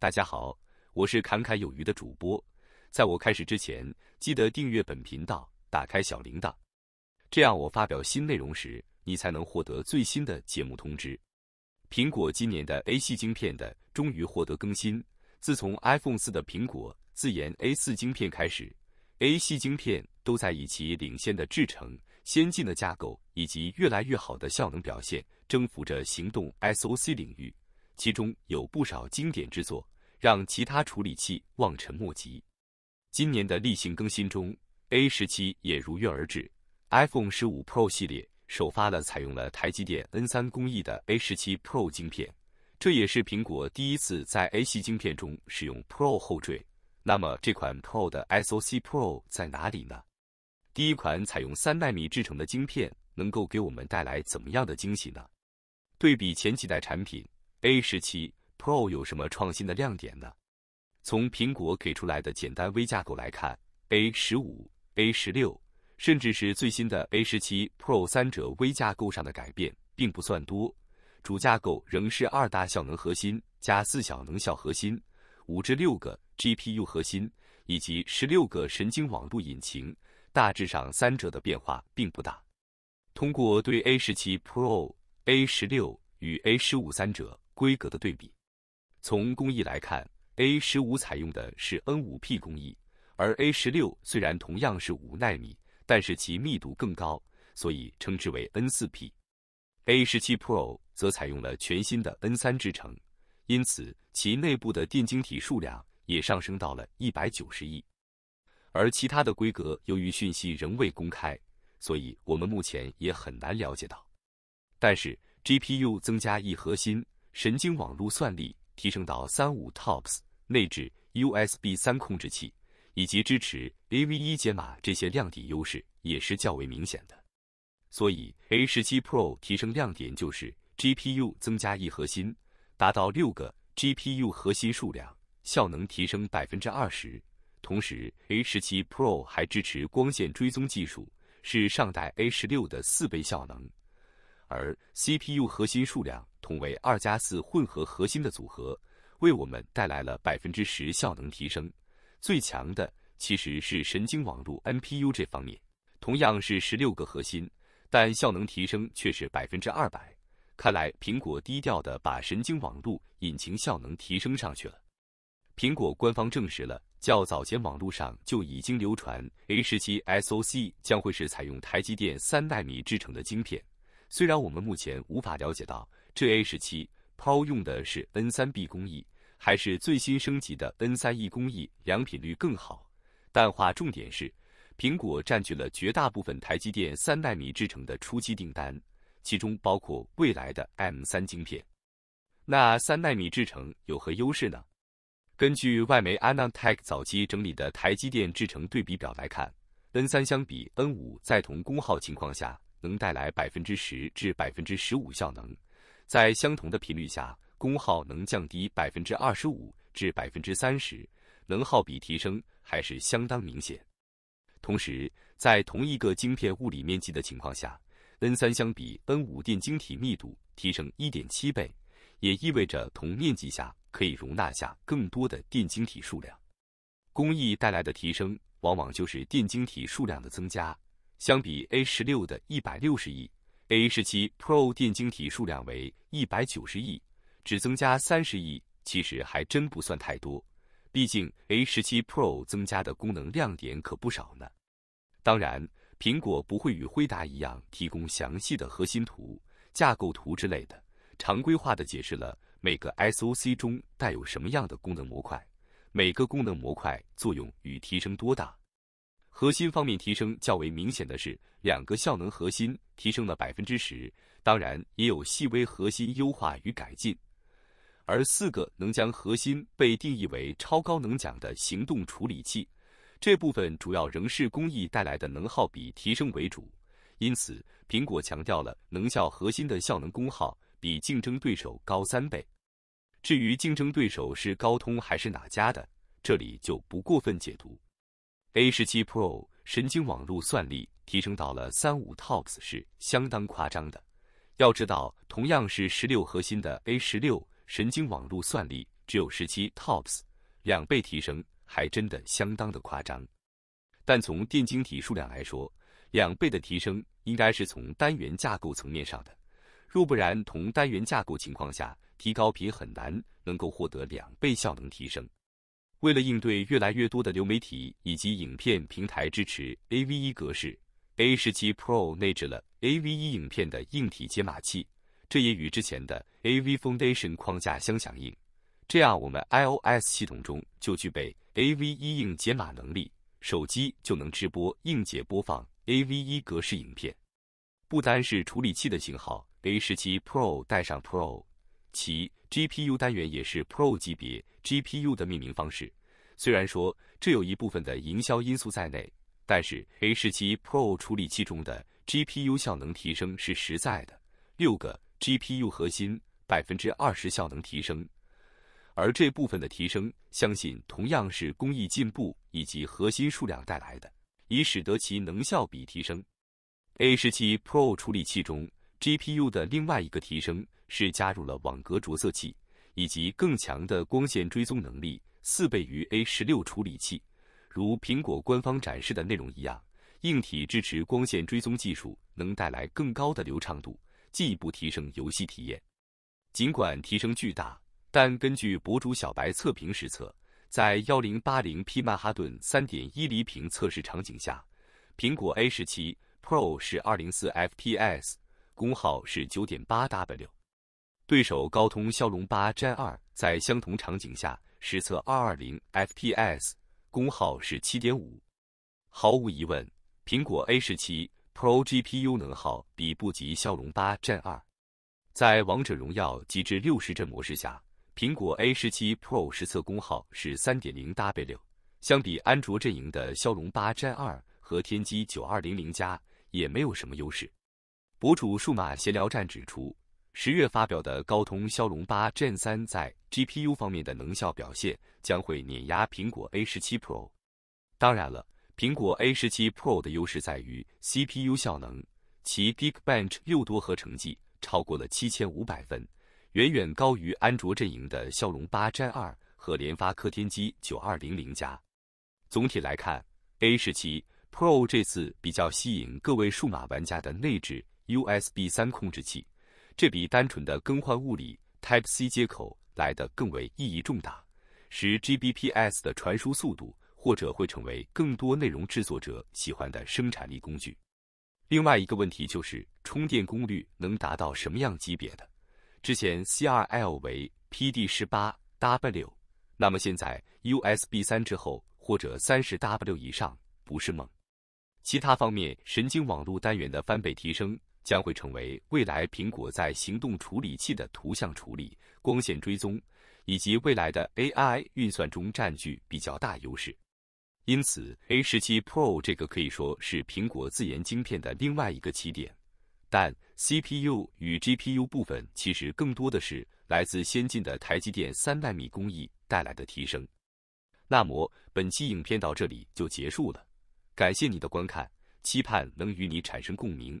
大家好，我是侃侃有余的主播。在我开始之前，记得订阅本频道，打开小铃铛，这样我发表新内容时，你才能获得最新的节目通知。苹果今年的 A 系晶片的终于获得更新。自从 iPhone 四的苹果自研 A 四晶片开始，A 系晶片都在以其领先的制程、先进的架构以及越来越好的效能表现，征服着行动 SOC 领域。其中有不少经典之作，让其他处理器望尘莫及。今年的例行更新中，A 十七也如约而至。iPhone 十五 Pro 系列首发了采用了台积电 N 三工艺的 A 十七 Pro 晶片，这也是苹果第一次在 A 系晶片中使用 Pro 后缀。那么这款 Pro 的 SoC Pro 在哪里呢？第一款采用三纳米制成的晶片，能够给我们带来怎么样的惊喜呢？对比前几代产品。A 十七 Pro 有什么创新的亮点呢？从苹果给出来的简单微架构来看，A 十五、A 十六，甚至是最新的 A 十七 Pro 三者微架构上的改变并不算多，主架构仍是二大效能核心加四小能效核心，五至六个 GPU 核心以及十六个神经网络引擎，大致上三者的变化并不大。通过对 A 十七 Pro、A 十六与 A 十五三者规格的对比，从工艺来看，A 十五采用的是 N 五 P 工艺，而 A 十六虽然同样是五纳米，但是其密度更高，所以称之为 N 四 P。A 十七 Pro 则采用了全新的 N 三制程，因此其内部的电晶体数量也上升到了一百九十亿。而其他的规格由于讯息仍未公开，所以我们目前也很难了解到。但是 GPU 增加一核心。神经网络算力提升到三五 TOPS，内置 USB 三控制器，以及支持 AV 一解码，这些亮点优势也是较为明显的。所以 A 十七 Pro 提升亮点就是 GPU 增加一核心，达到六个 GPU 核心数量，效能提升百分之二十。同时 A 十七 Pro 还支持光线追踪技术，是上代 A 十六的四倍效能，而 CPU 核心数量。为二加四混合核心的组合，为我们带来了百分之十效能提升。最强的其实是神经网络 NPU 这方面，同样是十六个核心，但效能提升却是百分之二百。看来苹果低调的把神经网络引擎效能提升上去了。苹果官方证实了，较早前网络上就已经流传 a 十7 SOC 将会是采用台积电三纳米制成的晶片。虽然我们目前无法了解到。这 A 时期，Pro 用的是 N 三 B 工艺，还是最新升级的 N 三 E 工艺，良品率更好。但划重点是，苹果占据了绝大部分台积电三纳米制程的初期订单，其中包括未来的 M 三晶片。那三纳米制程有何优势呢？根据外媒 a n a n t e c h 早期整理的台积电制程对比表来看，N 三相比 N 五在同功耗情况下，能带来百分之十至百分之十五效能。在相同的频率下，功耗能降低百分之二十五至百分之三十，能耗比提升还是相当明显。同时，在同一个晶片物理面积的情况下，N 三相比 N 五电晶体密度提升一点七倍，也意味着同面积下可以容纳下更多的电晶体数量。工艺带来的提升，往往就是电晶体数量的增加。相比 A 十六的一百六十亿，A 十七 Pro 电晶体数量为。一百九十亿，只增加三十亿，其实还真不算太多。毕竟 a 十七 Pro 增加的功能亮点可不少呢。当然，苹果不会与辉达一样提供详细的核心图、架构图之类的，常规化的解释了每个 SoC 中带有什么样的功能模块，每个功能模块作用与提升多大。核心方面提升较为明显的是，两个效能核心提升了百分之十。当然也有细微核心优化与改进，而四个能将核心被定义为超高能奖的行动处理器，这部分主要仍是工艺带来的能耗比提升为主。因此，苹果强调了能效核心的效能功耗比竞争对手高三倍。至于竞争对手是高通还是哪家的，这里就不过分解读。A 十七 Pro 神经网络算力提升到了三五 TOPS 是相当夸张的。要知道，同样是十六核心的 A 十六神经网络算力只有十七 TOPS，两倍提升还真的相当的夸张。但从电晶体数量来说，两倍的提升应该是从单元架构层面上的，若不然，同单元架构情况下提高频很难能够获得两倍效能提升。为了应对越来越多的流媒体以及影片平台支持 a v e 格式。A17 Pro 内置了 AV1 影片的硬体解码器，这也与之前的 AV Foundation 框架相响应。这样，我们 iOS 系统中就具备 AV1 硬解码能力，手机就能直播、硬解播放 AV1 格式影片。不单是处理器的型号，A17 Pro 带上 Pro，其 GPU 单元也是 Pro 级别 GPU 的命名方式。虽然说这有一部分的营销因素在内。但是，A 十七 Pro 处理器中的 GPU 效能提升是实在的，六个 GPU 核心，百分之二十效能提升。而这部分的提升，相信同样是工艺进步以及核心数量带来的，以使得其能效比提升。A 十七 Pro 处理器中 GPU 的另外一个提升是加入了网格着色器，以及更强的光线追踪能力，四倍于 A 十六处理器。如苹果官方展示的内容一样，硬体支持光线追踪技术，能带来更高的流畅度，进一步提升游戏体验。尽管提升巨大，但根据博主小白测评实测，在幺零八零 P 曼哈顿三点一厘屏测试场景下，苹果 A 十七 Pro 是二零四 FPS，功耗是九点八 W，对手高通骁龙八 Gen 二在相同场景下实测二二零 FPS。功耗是七点五，毫无疑问，苹果 A 十七 Pro GPU 能耗比不及骁龙八 Gen 二。在《王者荣耀》极致六十帧模式下，苹果 A 十七 Pro 实测功耗是三点零 W，相比安卓阵营的骁龙八 Gen 二和天玑九二零零加也没有什么优势。博主数码闲聊站指出。十月发表的高通骁龙八 Gen 三在 GPU 方面的能效表现将会碾压苹果 A 十七 Pro。当然了，苹果 A 十七 Pro 的优势在于 CPU 效能，其 Geekbench 六多核成绩超过了七千五百分，远远高于安卓阵营的骁龙八 Gen 二和联发科天玑九二零零加。总体来看，A 十七 Pro 这次比较吸引各位数码玩家的内置 USB 三控制器。这比单纯的更换物理 Type C 接口来的更为意义重大，使 GBPS 的传输速度或者会成为更多内容制作者喜欢的生产力工具。另外一个问题就是充电功率能达到什么样级别的？之前 CRL 为 PD 十八 W，那么现在 USB 三之后或者三十 W 以上不是梦。其他方面，神经网络单元的翻倍提升。将会成为未来苹果在行动处理器的图像处理、光线追踪以及未来的 AI 运算中占据比较大优势。因此，A 十七 Pro 这个可以说是苹果自研晶片的另外一个起点。但 CPU 与 GPU 部分其实更多的是来自先进的台积电三纳米工艺带来的提升。那么本期影片到这里就结束了，感谢你的观看，期盼能与你产生共鸣。